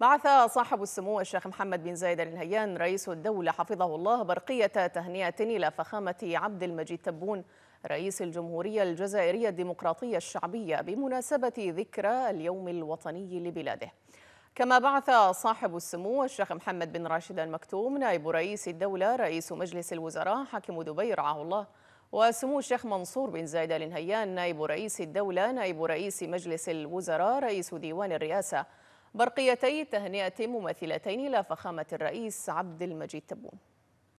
بعث صاحب السمو الشيخ محمد بن زايد النهيان رئيس الدولة حفظه الله برقية تهنئة إلى فخامة عبد المجيد تبون رئيس الجمهورية الجزائرية الديمقراطية الشعبية بمناسبة ذكرى اليوم الوطني لبلاده كما بعث صاحب السمو الشيخ محمد بن راشد المكتوم نائب رئيس الدولة رئيس مجلس الوزراء حاكم دبي رعاه الله وسمو الشيخ منصور بن زايد النهيان نائب رئيس الدولة نائب رئيس مجلس الوزراء رئيس ديوان الرئاسة برقيتي تهنئة ممثلتين إلى فخامة الرئيس عبد المجيد تبون